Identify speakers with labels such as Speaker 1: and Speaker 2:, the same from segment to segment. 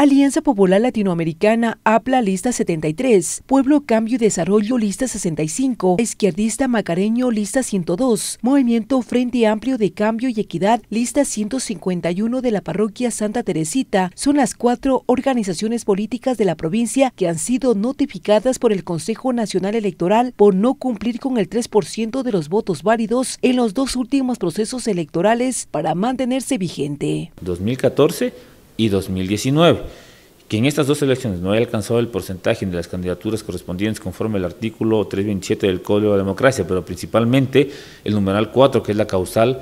Speaker 1: Alianza Popular Latinoamericana, APLA, lista 73, Pueblo Cambio y Desarrollo, lista 65, Izquierdista Macareño, lista 102, Movimiento Frente Amplio de Cambio y Equidad, lista 151 de la Parroquia Santa Teresita, son las cuatro organizaciones políticas de la provincia que han sido notificadas por el Consejo Nacional Electoral por no cumplir con el 3% de los votos válidos en los dos últimos procesos electorales para mantenerse vigente.
Speaker 2: 2014 y 2019 que en estas dos elecciones no haya alcanzado el porcentaje de las candidaturas correspondientes conforme al artículo 327 del Código de la Democracia, pero principalmente el numeral 4, que es la causal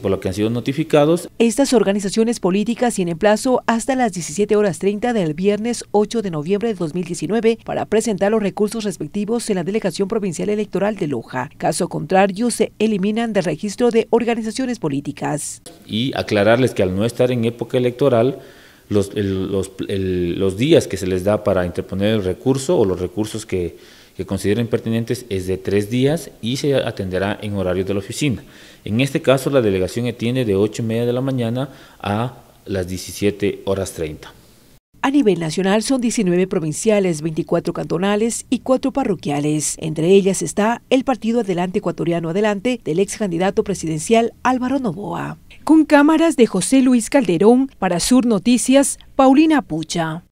Speaker 2: por la que han sido notificados.
Speaker 1: Estas organizaciones políticas tienen plazo hasta las 17 horas 30 del viernes 8 de noviembre de 2019 para presentar los recursos respectivos en la Delegación Provincial Electoral de Loja. Caso contrario, se eliminan del registro de organizaciones políticas.
Speaker 2: Y aclararles que al no estar en época electoral, los, días que se les da para interponer el recurso o los recursos que, consideren pertinentes es de tres días y se atenderá en horario de la oficina. En este caso, la delegación tiene de 8 y media de la mañana a las 17 horas 30.
Speaker 1: A nivel nacional son 19 provinciales, 24 cantonales y 4 parroquiales. Entre ellas está el Partido Adelante Ecuatoriano Adelante del ex candidato presidencial Álvaro Novoa. Con cámaras de José Luis Calderón, para Sur Noticias, Paulina Pucha.